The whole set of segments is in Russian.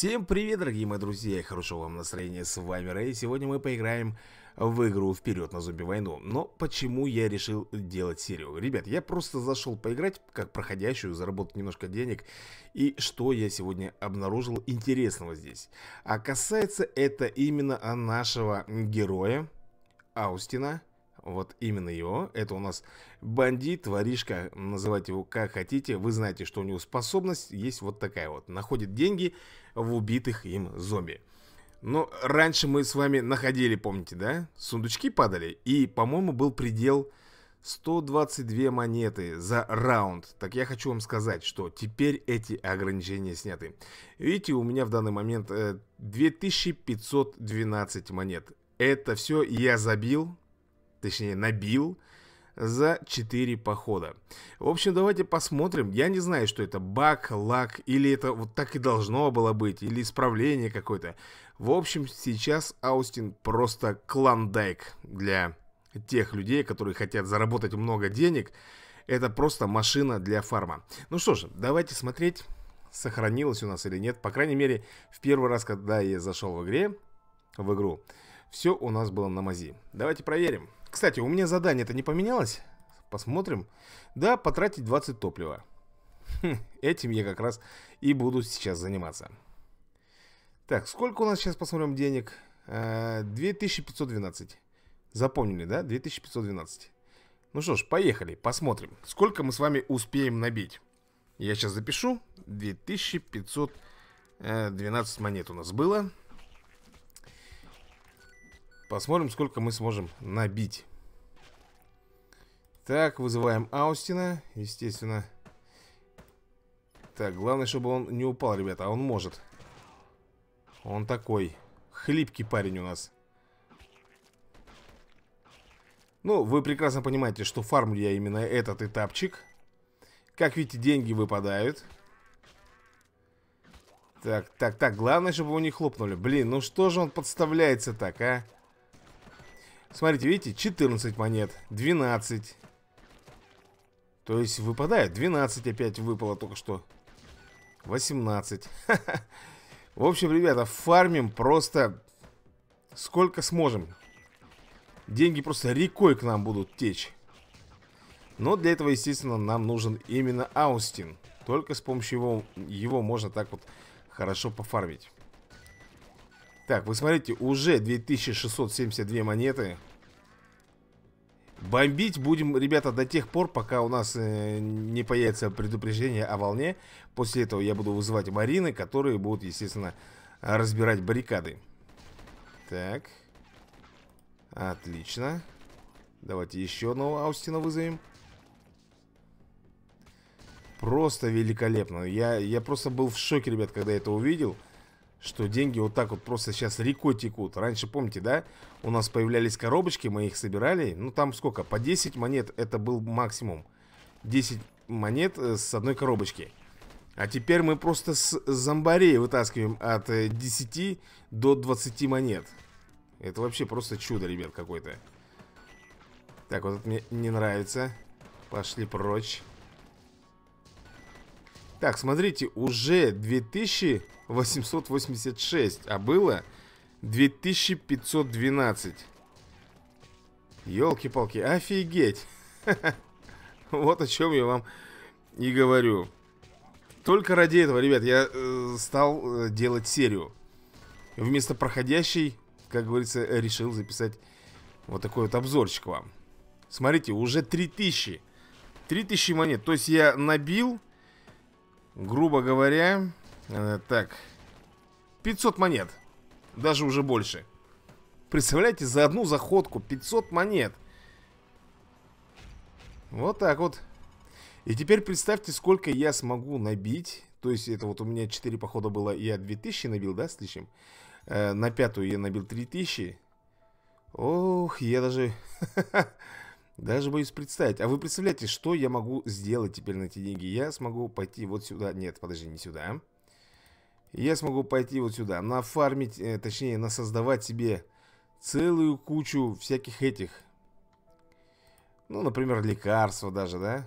Всем привет, дорогие мои друзья, хорошего вам настроения, с вами Рэй. Сегодня мы поиграем в игру «Вперед на зомби войну». Но почему я решил делать серию? Ребят, я просто зашел поиграть, как проходящую, заработать немножко денег. И что я сегодня обнаружил интересного здесь? А касается это именно нашего героя, Аустина. Вот именно его. Это у нас бандит, воришка, называйте его как хотите. Вы знаете, что у него способность есть вот такая вот. Находит деньги в убитых им зомби. Но раньше мы с вами находили, помните, да? Сундучки падали. И, по-моему, был предел 122 монеты за раунд. Так я хочу вам сказать, что теперь эти ограничения сняты. Видите, у меня в данный момент э, 2512 монет. Это все я забил точнее набил за 4 похода. В общем, давайте посмотрим. Я не знаю, что это баг, лак или это вот так и должно было быть, или исправление какое-то. В общем, сейчас Аустин просто клондайк для тех людей, которые хотят заработать много денег. Это просто машина для фарма. Ну что же, давайте смотреть, сохранилось у нас или нет. По крайней мере, в первый раз, когда я зашел в игре, в игру, все у нас было на мази. Давайте проверим. Кстати, у меня задание это не поменялось? Посмотрим. Да, потратить 20 топлива. Хм, этим я как раз и буду сейчас заниматься. Так, сколько у нас сейчас, посмотрим, денег? 2512. А, Запомнили, да? 2512. Ну что ж, поехали, посмотрим, сколько мы с вами успеем набить. Я сейчас запишу. 2512 э, монет у нас было. Посмотрим, сколько мы сможем набить. Так, вызываем Аустина, естественно. Так, главное, чтобы он не упал, ребята, а он может. Он такой хлипкий парень у нас. Ну, вы прекрасно понимаете, что фармлю я именно этот этапчик. Как видите, деньги выпадают. Так, так, так, главное, чтобы его не хлопнули. Блин, ну что же он подставляется так, а? Смотрите, видите, 14 монет, 12. То есть выпадает, 12 опять выпало только что. 18. В общем, ребята, фармим просто сколько сможем. Деньги просто рекой к нам будут течь. Но для этого, естественно, нам нужен именно Аустин. Только с помощью его, его можно так вот хорошо пофармить. Так, вы смотрите, уже 2672 монеты. Бомбить будем, ребята, до тех пор, пока у нас э, не появится предупреждение о волне. После этого я буду вызывать марины, которые будут, естественно, разбирать баррикады. Так. Отлично. Давайте еще одного Аустина вызовем. Просто великолепно. Я, я просто был в шоке, ребят, когда это увидел. Что деньги вот так вот просто сейчас рекой текут Раньше, помните, да? У нас появлялись коробочки, мы их собирали Ну там сколько? По 10 монет это был максимум 10 монет э, с одной коробочки А теперь мы просто с зомбарей вытаскиваем от 10 э, до 20 монет Это вообще просто чудо, ребят, какое-то Так, вот это мне не нравится Пошли прочь так, смотрите, уже 2886, а было 2512. Елки-палки, офигеть! Вот о чем я вам и говорю. Только ради этого, ребят, я э, стал э, делать серию. Вместо проходящей, как говорится, решил записать вот такой вот обзорчик вам. Смотрите, уже 3000. 3000 монет. То есть я набил Грубо говоря, э, так, 500 монет. Даже уже больше. Представляете, за одну заходку 500 монет. Вот так вот. И теперь представьте, сколько я смогу набить. То есть это вот у меня 4 похода было. Я 2000 набил, да, с лишним? Э, на пятую я набил 3000. Ох, я даже... Даже боюсь представить. А вы представляете, что я могу сделать теперь на эти деньги? Я смогу пойти вот сюда. Нет, подожди, не сюда. Я смогу пойти вот сюда. Нафармить, э, точнее, насоздавать себе целую кучу всяких этих. Ну, например, лекарства даже, да?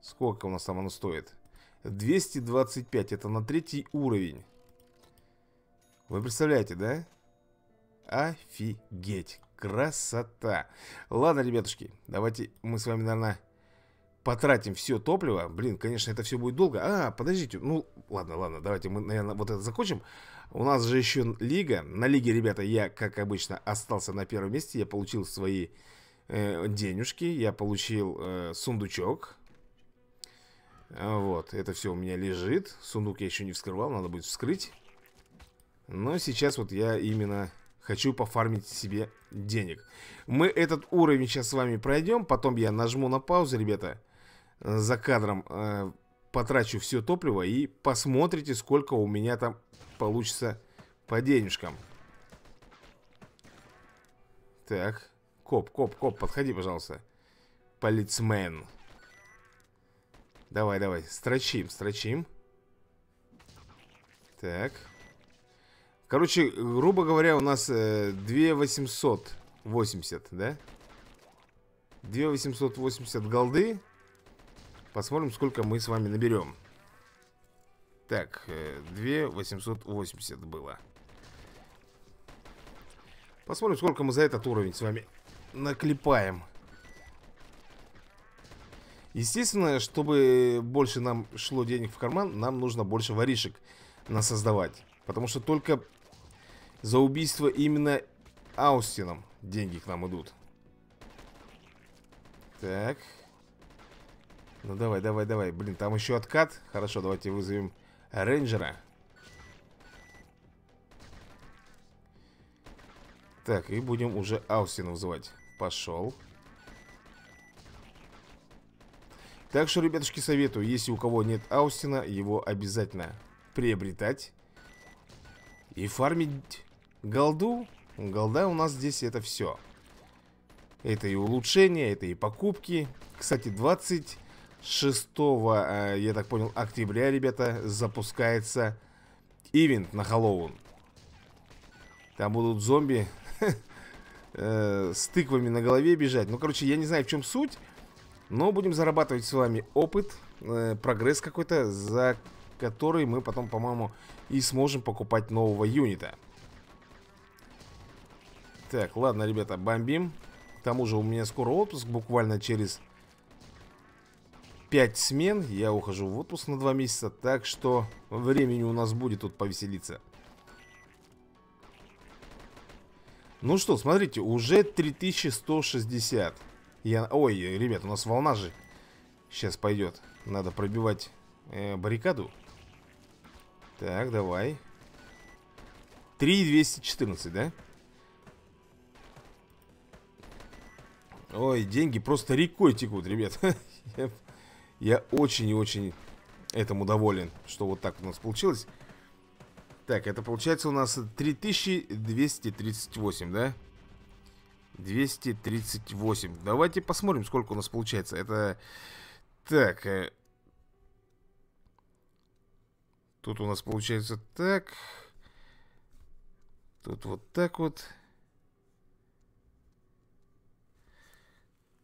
Сколько у нас там оно стоит? 225. Это на третий уровень. Вы представляете, да? Офигеть. Красота. Ладно, ребятушки, давайте мы с вами, наверное, потратим все топливо. Блин, конечно, это все будет долго. А, подождите. Ну, ладно, ладно, давайте мы, наверное, вот это закончим. У нас же еще лига. На лиге, ребята, я, как обычно, остался на первом месте. Я получил свои э, денежки. Я получил э, сундучок. Вот, это все у меня лежит. Сундук я еще не вскрывал, надо будет вскрыть. Но сейчас вот я именно Хочу пофармить себе денег Мы этот уровень сейчас с вами пройдем Потом я нажму на паузу, ребята За кадром э, потрачу все топливо И посмотрите, сколько у меня там получится по денежкам Так, коп, коп, коп, подходи, пожалуйста Полицмен Давай, давай, строчим, строчим Так Короче, грубо говоря, у нас э, 2880, да? 2880 голды. Посмотрим, сколько мы с вами наберем. Так, э, 2880 было. Посмотрим, сколько мы за этот уровень с вами наклепаем. Естественно, чтобы больше нам шло денег в карман, нам нужно больше воришек насоздавать. Потому что только за убийство именно Аустином деньги к нам идут. Так. Ну давай, давай, давай. Блин, там еще откат. Хорошо, давайте вызовем рейнджера. Так, и будем уже Аустина вызывать. Пошел. Так что, ребятушки, советую, если у кого нет Аустина, его обязательно приобретать и фармить голду. Голда у нас здесь это все. Это и улучшения, это и покупки. Кстати, 26, э, я так понял, октября, ребята, запускается ивент на Хэллоуин. Там будут зомби э, с тыквами на голове бежать. Ну, короче, я не знаю, в чем суть. Но будем зарабатывать с вами опыт, э, прогресс какой-то, за который мы потом, по-моему, и сможем покупать нового юнита. Так, ладно, ребята, бомбим. К тому же у меня скоро отпуск, буквально через 5 смен. Я ухожу в отпуск на 2 месяца, так что времени у нас будет тут повеселиться. Ну что, смотрите, уже 3160. Я... Ой, ребят, у нас волна же сейчас пойдет. Надо пробивать э, баррикаду. Так, давай. 3214, да? Ой, деньги просто рекой текут, ребят. Я очень и очень этому доволен, что вот так у нас получилось. Так, это получается у нас 3238, да? 238. Давайте посмотрим, сколько у нас получается. Это... Так... Э, тут у нас получается так. Тут вот так вот.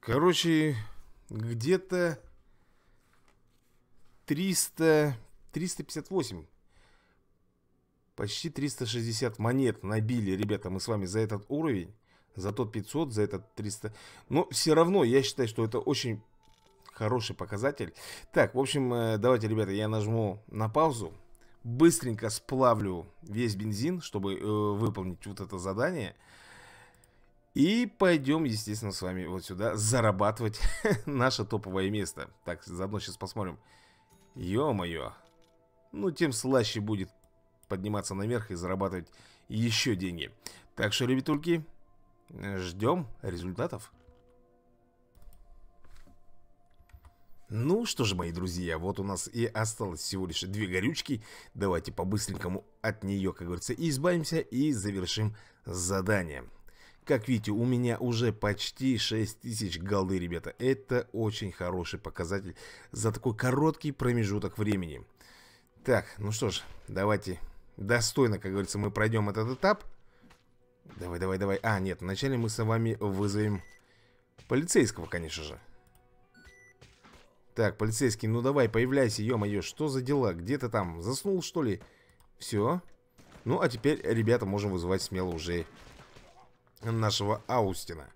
Короче, где-то 300... 358. Почти 360 монет набили, ребята, мы с вами за этот уровень. За тот 500, за этот 300. Но все равно я считаю, что это очень хороший показатель. Так, в общем, э, давайте, ребята, я нажму на паузу. Быстренько сплавлю весь бензин, чтобы э, выполнить вот это задание. И пойдем, естественно, с вами вот сюда зарабатывать наше топовое место. Так, заодно сейчас посмотрим. Ё-моё. Ну, тем слаще будет подниматься наверх и зарабатывать еще деньги. Так что, ребятульки, ждем результатов. Ну что же, мои друзья, вот у нас и осталось всего лишь две горючки. Давайте по-быстренькому от нее, как говорится, избавимся и завершим задание. Как видите, у меня уже почти 6000 голды, ребята. Это очень хороший показатель за такой короткий промежуток времени. Так, ну что ж, давайте достойно, как говорится, мы пройдем этот этап. Давай, давай, давай. А, нет, вначале мы с вами вызовем полицейского, конечно же. Так, полицейский, ну давай, появляйся, ё-моё, что за дела? Где то там, заснул, что ли? Все. Ну, а теперь, ребята, можем вызывать смело уже нашего Аустина.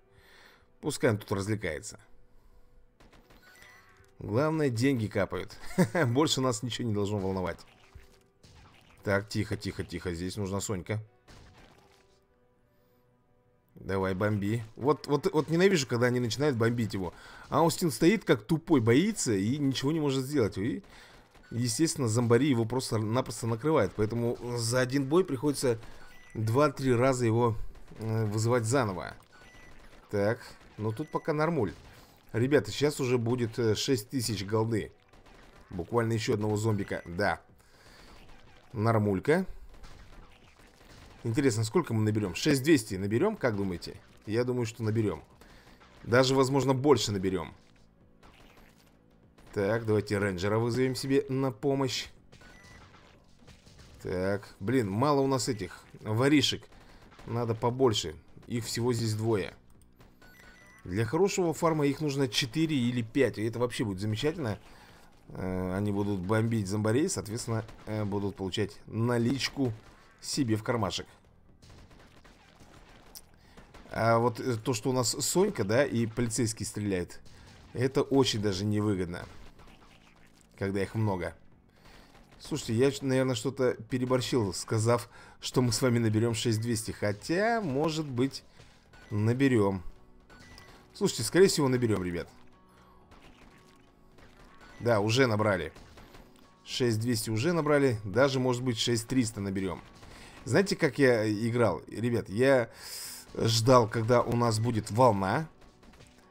Пускай он тут развлекается. Главное, деньги капают. Больше нас ничего не должно волновать. Так, тихо, тихо, тихо. Здесь нужна Сонька. Давай, бомби. Вот, вот, вот ненавижу, когда они начинают бомбить его. Аустин стоит как тупой, боится и ничего не может сделать. И, естественно, зомбари его просто-напросто накрывает. Поэтому за один бой приходится 2-3 раза его Э, вызывать заново. Так, ну тут пока нормуль. Ребята, сейчас уже будет 6000 э, голды. Буквально еще одного зомбика. Да. Нормулька. Интересно, сколько мы наберем? 6200 наберем, как думаете? Я думаю, что наберем. Даже, возможно, больше наберем. Так, давайте рейнджера вызовем себе на помощь. Так, блин, мало у нас этих воришек. Надо побольше. Их всего здесь двое. Для хорошего фарма их нужно 4 или 5. И это вообще будет замечательно. Э, они будут бомбить зомбарей, соответственно, э, будут получать наличку себе в кармашек. А вот э, то, что у нас Сонька, да, и полицейский стреляет, это очень даже невыгодно, когда их много. Слушайте, я, наверное, что-то переборщил, сказав, что мы с вами наберем 6200. Хотя, может быть, наберем. Слушайте, скорее всего, наберем, ребят. Да, уже набрали. 6200 уже набрали. Даже, может быть, 6300 наберем. Знаете, как я э, играл? Ребят, я ждал, когда у нас будет волна.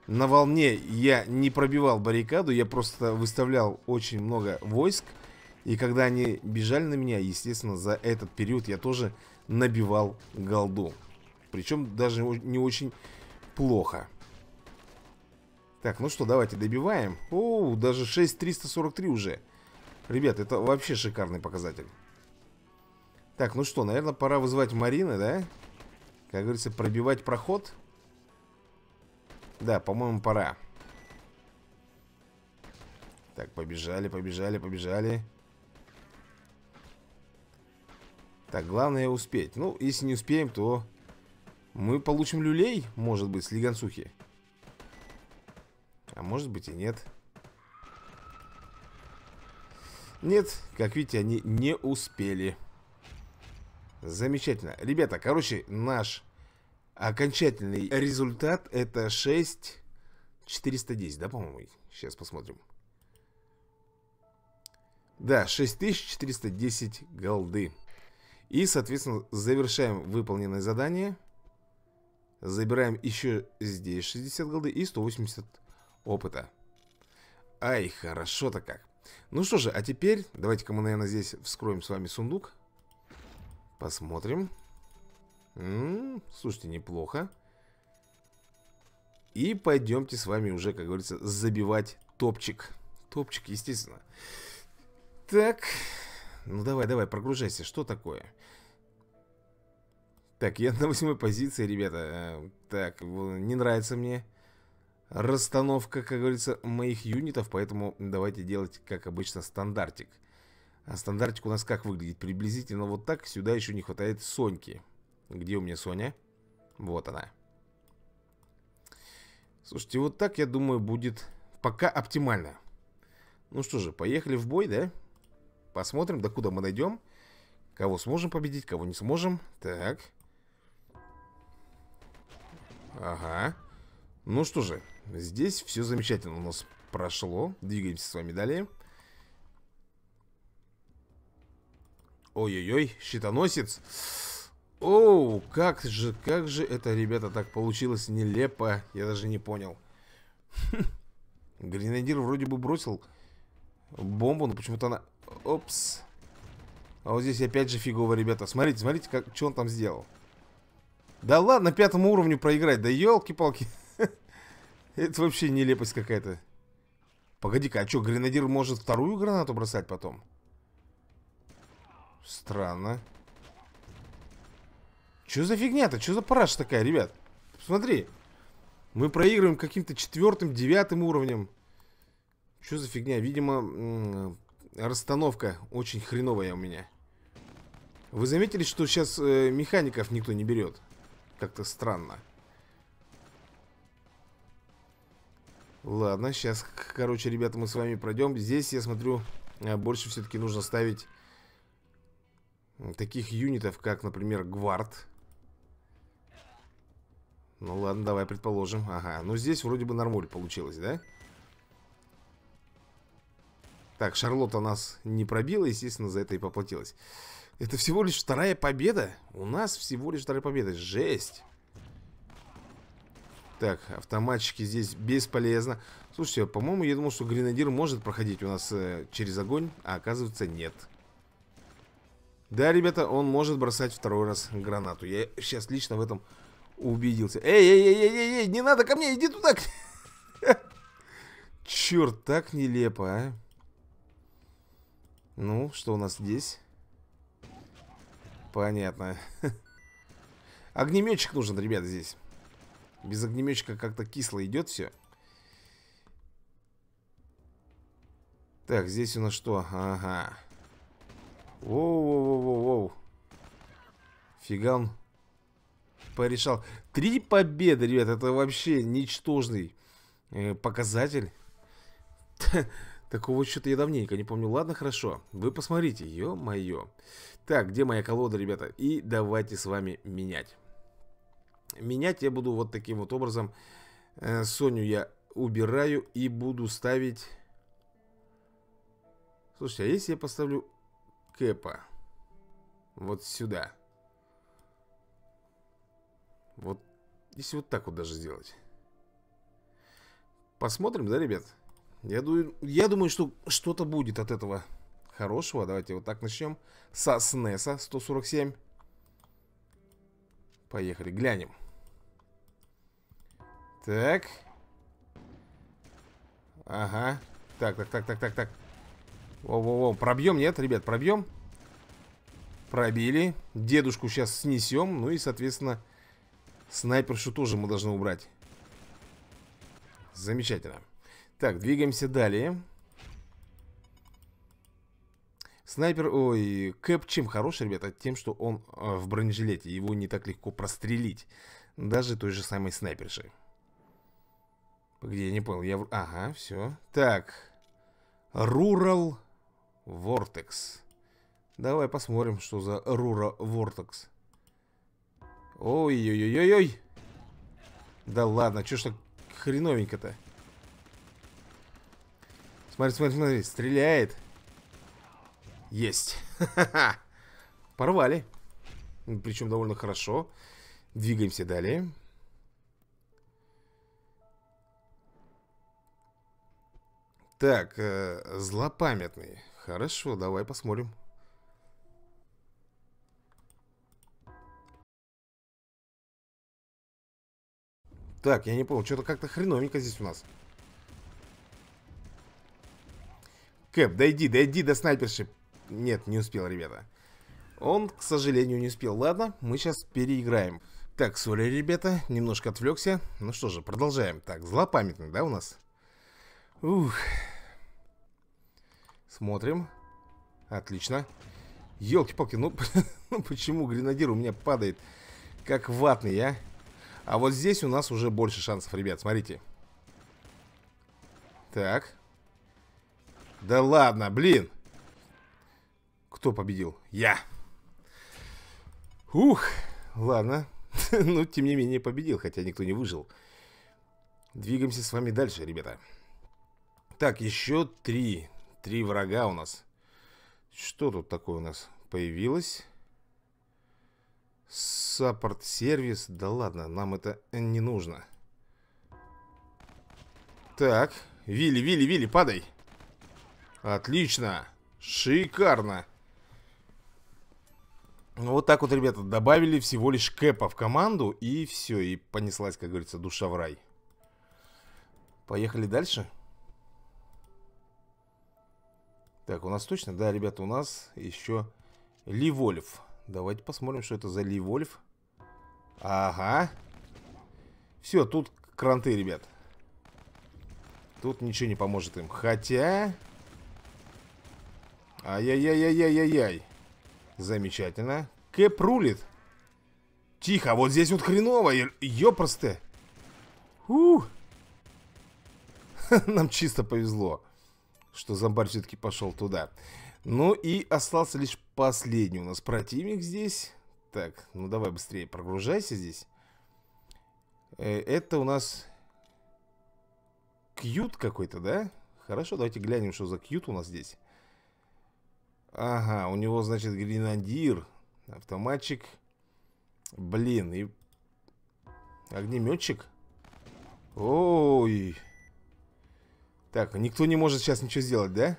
На волне я не пробивал баррикаду, я просто выставлял очень много войск. И когда они бежали на меня, естественно, за этот период я тоже набивал голду. Причем даже не очень плохо. Так, ну что, давайте добиваем. О, даже 6343 уже. Ребят, это вообще шикарный показатель. Так, ну что, наверное, пора вызывать Марины, да? Как говорится, пробивать проход. Да, по-моему, пора. Так, побежали, побежали, побежали. Так, главное успеть. Ну, если не успеем, то мы получим люлей, может быть, с лиганцухи. А может быть и нет. Нет, как видите, они не успели. Замечательно. Ребята, короче, наш окончательный результат это 6410, да, по-моему? Сейчас посмотрим. Да, 6410 голды. И, соответственно, завершаем выполненное задание. Забираем еще здесь 60 голды и 180 опыта. Ай, хорошо-то как. Ну что же, а теперь давайте-ка мы, наверное, здесь вскроем с вами сундук. Посмотрим. М м-м, -м, -м слушайте, неплохо. И пойдемте с вами уже, как говорится, забивать топчик. Топчик, естественно. Так, ну давай, давай, прогружайся. Что такое? Так, я на восьмой позиции, ребята. Э, так, не нравится мне расстановка, как говорится, моих юнитов, поэтому давайте делать, как обычно, стандартик. А стандартик у нас как выглядит? Приблизительно вот так. Сюда еще не хватает Соньки. Где у меня Соня? Вот она. Слушайте, вот так, я думаю, будет пока оптимально. Ну что же, поехали в бой, да? Да. Посмотрим, докуда мы найдем. Кого сможем победить, кого не сможем. Так. Ага. Ну что же, здесь все замечательно у нас прошло. Двигаемся с вами далее. Ой-ой-ой, щитоносец. Оу, как же, как же это, ребята, так получилось нелепо. Я даже не понял. Гренадир вроде бы бросил бомбу, но почему-то она Опс. А вот здесь опять же фигово, ребята. Смотрите, смотрите, как, что он там сделал. Да ладно, пятому уровню проиграть. Да елки-палки. Это вообще нелепость какая-то. Погоди-ка, а что, гренадир может вторую гранату бросать потом? Странно. Что за фигня-то? Что за параша такая, ребят? Смотри. Мы проигрываем каким-то четвертым, девятым уровнем. Что за фигня? Видимо, расстановка очень хреновая у меня. Вы заметили, что сейчас э, механиков никто не берет? Как-то странно. Ладно, сейчас, короче, ребята, мы с вами пройдем. Здесь, я смотрю, э, больше все-таки нужно ставить таких юнитов, как, например, гвард. Ну ладно, давай предположим. Ага, ну здесь вроде бы нормуль получилось, да? Так, Шарлотта нас не пробила, естественно, за это и поплатилась. Это всего лишь вторая победа? У нас всего лишь вторая победа. Жесть. Так, автоматчики здесь бесполезно. Слушайте, а, по-моему, я думал, что гренадир может проходить у нас э, через огонь, а оказывается нет. Да, ребята, он может бросать второй раз гранату. Я сейчас лично в этом убедился. Эй, эй, эй, эй, эй, эй не надо ко мне, иди туда. Черт, так нелепо, а. Ну, что у нас здесь? Понятно. Огнеметчик нужен, ребята, здесь. Без огнеметчика как-то кисло идет все. Так, здесь у нас что? Ага. Воу-воу-воу-воу-воу. Фига он порешал. Три победы, ребят. Это вообще ничтожный э, показатель. Такого что-то я давненько не помню. Ладно, хорошо. Вы посмотрите, ё-моё. Так, где моя колода, ребята? И давайте с вами менять. Менять я буду вот таким вот образом. Э, Соню я убираю и буду ставить... Слушайте, а если я поставлю Кэпа? Вот сюда. Вот, если вот так вот даже сделать. Посмотрим, да, ребят? Я, ду... я думаю, что что-то будет от этого хорошего. Давайте вот так начнем. Со Снеса 147. Поехали, глянем. Так. Ага. Так, так, так, так, так, так. Во-во-во. Пробьем, нет, ребят, пробьем. Пробили. Дедушку сейчас снесем. Ну и, соответственно, снайпершу тоже мы должны убрать. Замечательно. Так, двигаемся далее. Снайпер, ой, Кэп чем хорош, ребята? Тем, что он э, в бронежилете, его не так легко прострелить. Даже той же самой снайперши. Где я не понял, я... Ага, все. Так, Рурал Вортекс. Давай посмотрим, что за Рура Вортекс. Ой-ой-ой-ой-ой. Да ладно, что ж так хреновенько-то? Смотри, смотри, смотри, стреляет. Есть. Порвали. Причем довольно хорошо. Двигаемся далее. Так, э, злопамятный. Хорошо, давай посмотрим. Так, я не понял, что-то как-то хреновенько здесь у нас. Кэп, дойди, дойди до снайперши. Нет, не успел, ребята. Он, к сожалению, не успел. Ладно, мы сейчас переиграем. Так, сори, ребята, немножко отвлекся. Ну что же, продолжаем. Так, злопамятный, да, у нас? Ух. Смотрим. Отлично. Елки-палки, ну, ну, почему гренадир у меня падает? Как ватный, а? А вот здесь у нас уже больше шансов, ребят, смотрите. Так. Да ладно, блин. Кто победил? Я. Ух, ладно. ну, тем не менее, победил, хотя никто не выжил. Двигаемся с вами дальше, ребята. Так, еще три. Три врага у нас. Что тут такое у нас появилось? Саппорт-сервис. Да ладно, нам это не нужно. Так, Вилли, Вилли, Вилли, падай. Отлично. Шикарно. Ну, вот так вот, ребята, добавили всего лишь Кэпа в команду, и все, и понеслась, как говорится, душа в рай. Поехали дальше. Так, у нас точно, да, ребята, у нас еще Ливольф. Давайте посмотрим, что это за Ливольф. Ага. Все, тут кранты, ребят. Тут ничего не поможет им. Хотя... Ай-яй-яй-яй-яй-яй. Замечательно. Кэп рулит. Тихо, а вот здесь вот хреново, ёпросты. Ух. Нам чисто повезло, что зомбарь все-таки пошел туда. Ну и остался лишь последний у нас противник здесь. Так, ну давай быстрее прогружайся здесь. Э, это у нас кьют какой-то, да? Хорошо, давайте глянем, что за кьют у нас здесь. Ага, у него, значит, гренадир, автоматчик. Блин, и... Огнеметчик? Ой. Так, никто не может сейчас ничего сделать, да?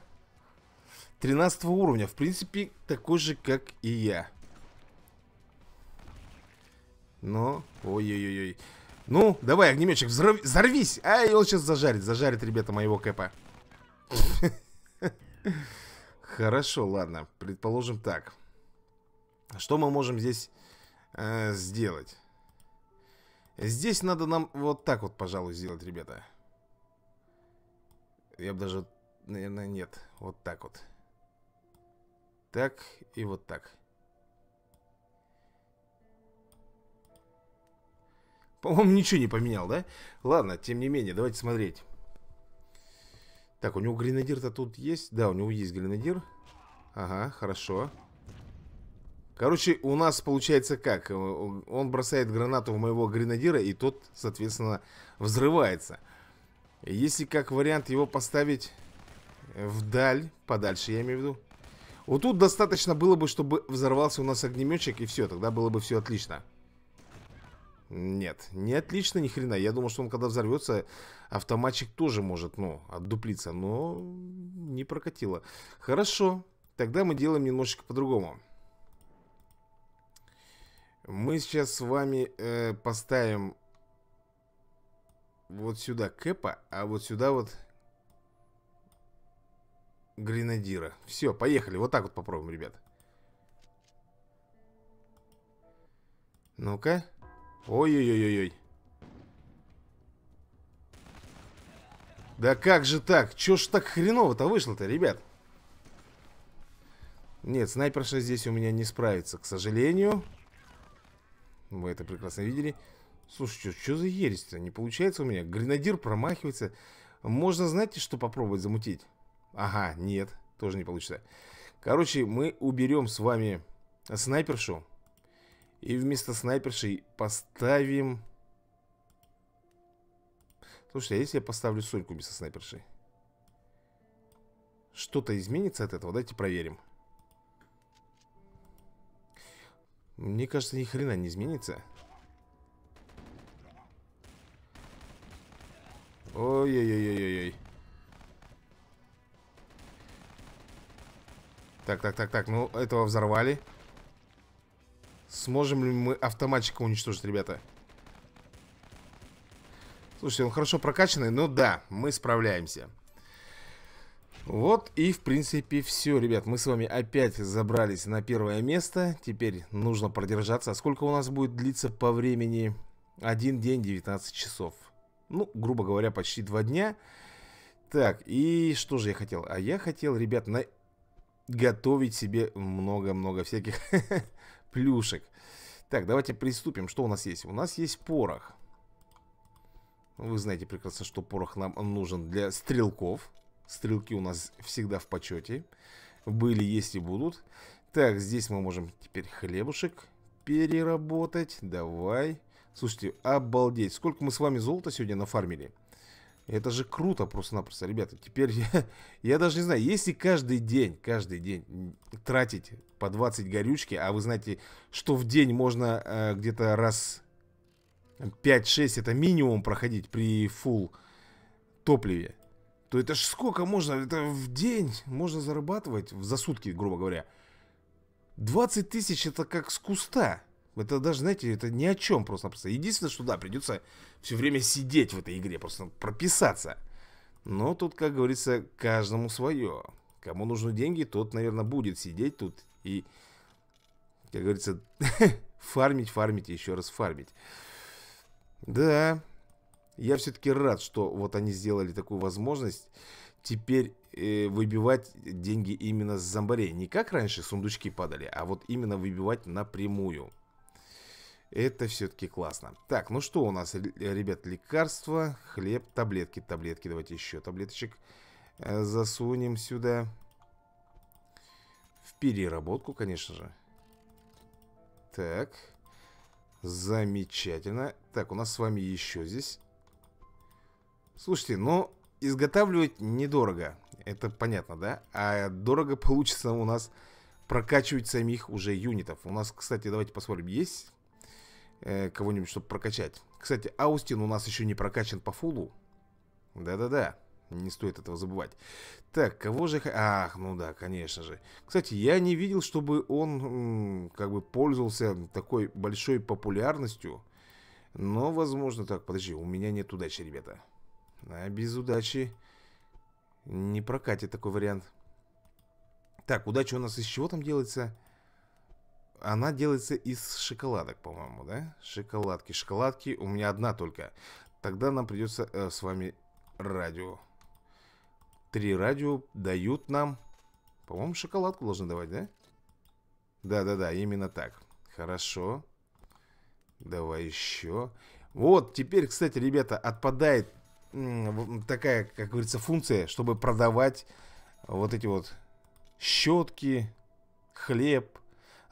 13 уровня. В принципе, такой же, как и я. Но... Ой-ой-ой. Ну, давай, огнеметчик, взорв... взорвись. Ай, он сейчас зажарит. Зажарит, ребята, моего Кэпа. Хорошо, ладно, предположим так. Что мы можем здесь э, сделать? Здесь надо нам вот так вот, пожалуй, сделать, ребята. Я бы даже, наверное, нет. Вот так вот. Так и вот так. По-моему, ничего не поменял, да? Ладно, тем не менее, давайте смотреть. Так, у него гренадир-то тут есть? Да, у него есть гренадир. Ага, хорошо. Короче, у нас получается как? Э, он бросает гранату в моего гренадира, и тот, соответственно, взрывается. Если как вариант его поставить вдаль, подальше, я имею в виду. Вот тут достаточно было бы, чтобы взорвался у нас огнеметчик, и все, тогда было бы все отлично. Нет, не отлично ни хрена. Я думал, что он когда взорвется, автоматчик тоже может, ну, отдуплиться, но не прокатило. Хорошо, тогда мы делаем немножечко по-другому. Мы сейчас с вами э, поставим вот сюда Кэпа, а вот сюда вот Гренадира. Все, поехали. Вот так вот попробуем, ребят. Ну-ка. Ой-ой-ой-ой. Да как же так? Чё ж так хреново-то вышло-то, ребят? Нет, снайперша здесь у меня не справится, к сожалению. Вы это прекрасно видели. Слушай, что за ересь-то? Не получается у меня. Гренадир промахивается. Можно, знаете, что попробовать замутить? Ага, нет, тоже не получится. Короче, мы уберем с вами снайпершу. И вместо снайпершей поставим... Слушайте, а если я поставлю сольку вместо снайпершей? Что-то изменится от этого? Давайте проверим. Мне кажется, ни хрена не изменится. Ой-ой-ой-ой-ой. Так, так, так, так. Ну, этого взорвали. Сможем ли мы автоматчика уничтожить, ребята? Слушайте, он хорошо прокачанный, но да, мы справляемся. Вот и, в принципе, все, ребят. Мы с вами опять забрались на первое место. Теперь нужно продержаться. А сколько у нас будет длиться по времени? Один день, 19 часов. Ну, грубо говоря, почти два дня. Так, и что же я хотел? А я хотел, ребят, на... готовить себе много-много всяких плюшек. Так, давайте приступим. Что у нас есть? У нас есть порох. Вы знаете прекрасно, что порох нам нужен для стрелков. Стрелки у нас всегда в почете. Были, есть и будут. Так, здесь мы можем теперь хлебушек переработать. Давай. Слушайте, обалдеть. Сколько мы с вами золота сегодня нафармили? Это же круто просто-напросто, ребята. Теперь я, я даже не знаю, если каждый день, каждый день тратить по 20 горючки, а вы знаете, что в день можно э, где-то раз 5-6, это минимум проходить при фул топливе, то это ж сколько можно, это в день можно зарабатывать, за сутки, грубо говоря. 20 тысяч это как с куста. Это даже, знаете, это ни о чем просто-напросто. Единственное, что да, придется все время сидеть в этой игре, просто прописаться. Но тут, как говорится, каждому свое. Кому нужны деньги, тот, наверное, будет сидеть тут и, как говорится, фармить, фармить и еще раз фармить. Да, я все-таки рад, что вот они сделали такую возможность теперь э, выбивать деньги именно с зомбарей. Не как раньше сундучки падали, а вот именно выбивать напрямую. Это все-таки классно. Так, ну что у нас, ребят, лекарства, хлеб, таблетки, таблетки. Давайте еще таблеточек э, засунем сюда. В переработку, конечно же. Так. Замечательно. Так, у нас с вами еще здесь. Слушайте, но ну, изготавливать недорого. Это понятно, да? А дорого получится у нас прокачивать самих уже юнитов. У нас, кстати, давайте посмотрим, есть э, кого-нибудь, чтобы прокачать. Кстати, Аустин у нас еще не прокачан по фулу. Да-да-да, не стоит этого забывать. Так, кого же... Ах, ну да, конечно же. Кстати, я не видел, чтобы он как бы пользовался такой большой популярностью. Но, возможно... Так, подожди, у меня нет удачи, ребята. А без удачи не прокатит такой вариант. Так, удача у нас из чего там делается? Она делается из шоколадок, по-моему, да? Шоколадки, шоколадки. У меня одна только. Тогда нам придется э, с вами радио. Три радио дают нам... По-моему, шоколадку должны давать, да? Да-да-да, именно так. Хорошо. Давай еще. Вот, теперь, кстати, ребята, отпадает такая, как говорится, функция, чтобы продавать вот эти вот щетки, хлеб,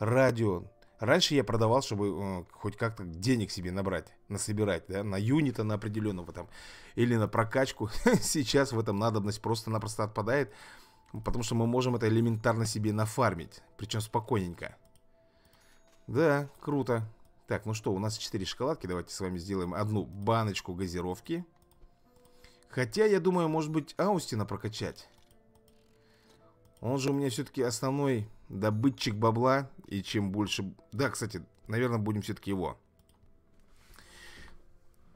радио. Раньше я продавал, чтобы э, хоть как-то денег себе набрать, насобирать, да, на юнита на определенного там, или на прокачку. Сейчас в этом надобность просто-напросто отпадает, потому что мы можем это элементарно себе нафармить, причем спокойненько. Да, круто. Так, ну что, у нас 4 шоколадки, давайте с вами сделаем одну баночку газировки. Хотя, я думаю, может быть, Аустина прокачать. Он же у меня все-таки основной добытчик бабла, и чем больше... Да, кстати, наверное, будем все-таки его.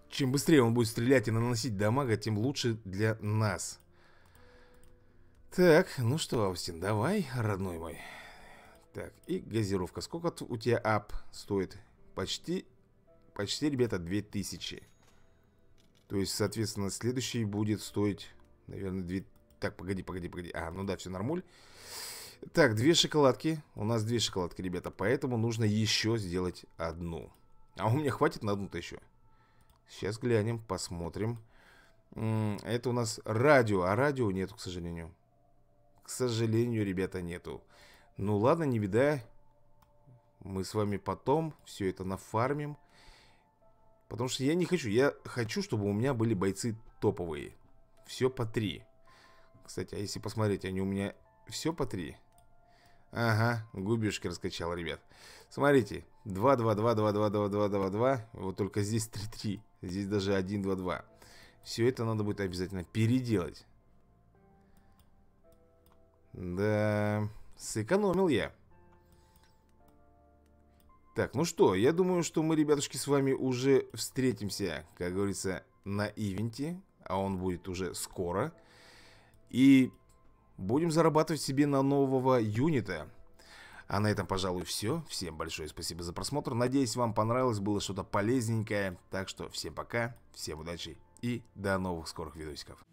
Чем быстрее он будет стрелять и наносить дамага, тем лучше для нас. Так, ну что, Австин, давай, родной мой. Так, и газировка. Сколько у тебя ап стоит? Почти, почти, ребята, 2000. То есть, соответственно, следующий будет стоить, наверное, 2... Так, погоди, погоди, погоди. А, ну да, все нормуль. Так, две шоколадки. У нас две шоколадки, ребята. Поэтому нужно еще сделать одну. А у меня хватит на одну-то еще? Сейчас глянем, посмотрим. Это у нас радио. А радио нету, к сожалению. К сожалению, ребята, нету. Ну ладно, не беда. Мы с вами потом все это нафармим. Потому что я не хочу. Я хочу, чтобы у меня были бойцы топовые. Все по три. Кстати, а если посмотреть, они у меня все по три. Ага, губежки раскачал, ребят. Смотрите, 2, 2, 2, 2, 2, 2, 2, 2, 2. Вот только здесь 3, 3. Здесь даже 1, 2, 2. Все это надо будет обязательно переделать. Да, сэкономил я. Так, ну что, я думаю, что мы, ребятушки, с вами уже встретимся, как говорится, на ивенте. А он будет уже скоро. И Будем зарабатывать себе на нового юнита. А на этом, пожалуй, все. Всем большое спасибо за просмотр. Надеюсь, вам понравилось, было что-то полезненькое. Так что всем пока, всем удачи и до новых скорых видосиков.